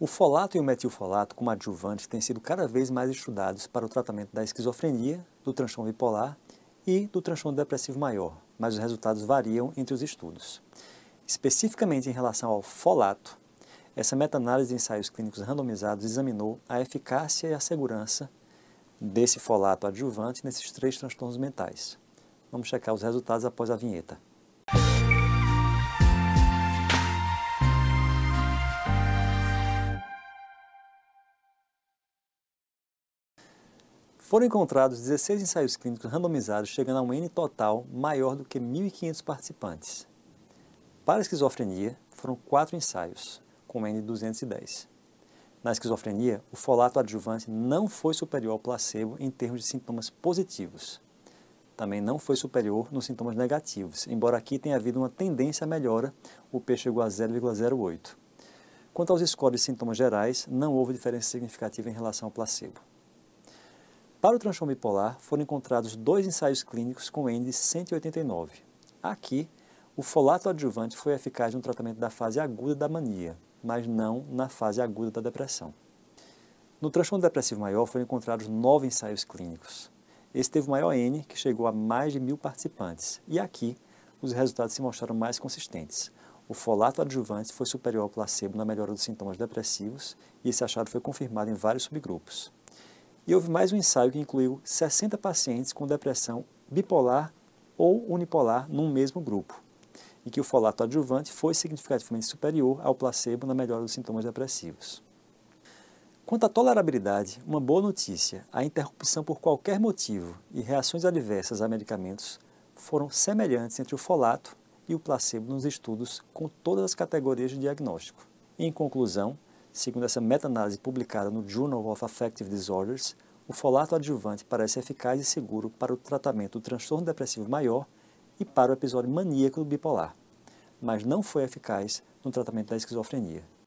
O folato e o metilfolato como adjuvantes têm sido cada vez mais estudados para o tratamento da esquizofrenia, do transtorno bipolar e do transtorno depressivo maior, mas os resultados variam entre os estudos. Especificamente em relação ao folato, essa meta-análise de ensaios clínicos randomizados examinou a eficácia e a segurança desse folato adjuvante nesses três transtornos mentais. Vamos checar os resultados após a vinheta. Foram encontrados 16 ensaios clínicos randomizados, chegando a um N total maior do que 1.500 participantes. Para a esquizofrenia, foram quatro ensaios, com N 210. Na esquizofrenia, o folato adjuvante não foi superior ao placebo em termos de sintomas positivos. Também não foi superior nos sintomas negativos, embora aqui tenha havido uma tendência à melhora, o P chegou a 0,08. Quanto aos scores de sintomas gerais, não houve diferença significativa em relação ao placebo. Para o transtorno bipolar, foram encontrados dois ensaios clínicos com n de 189. Aqui, o folato adjuvante foi eficaz no tratamento da fase aguda da mania, mas não na fase aguda da depressão. No transtorno depressivo maior foram encontrados nove ensaios clínicos. Esse teve o maior N, que chegou a mais de mil participantes, e aqui os resultados se mostraram mais consistentes. O folato adjuvante foi superior ao placebo na melhora dos sintomas depressivos e esse achado foi confirmado em vários subgrupos. E houve mais um ensaio que incluiu 60 pacientes com depressão bipolar ou unipolar num mesmo grupo, e que o folato adjuvante foi significativamente superior ao placebo na melhora dos sintomas depressivos. Quanto à tolerabilidade, uma boa notícia, a interrupção por qualquer motivo e reações adversas a medicamentos foram semelhantes entre o folato e o placebo nos estudos com todas as categorias de diagnóstico. Em conclusão, Segundo essa meta-análise publicada no Journal of Affective Disorders, o folato adjuvante parece eficaz e seguro para o tratamento do transtorno depressivo maior e para o episódio maníaco do bipolar, mas não foi eficaz no tratamento da esquizofrenia.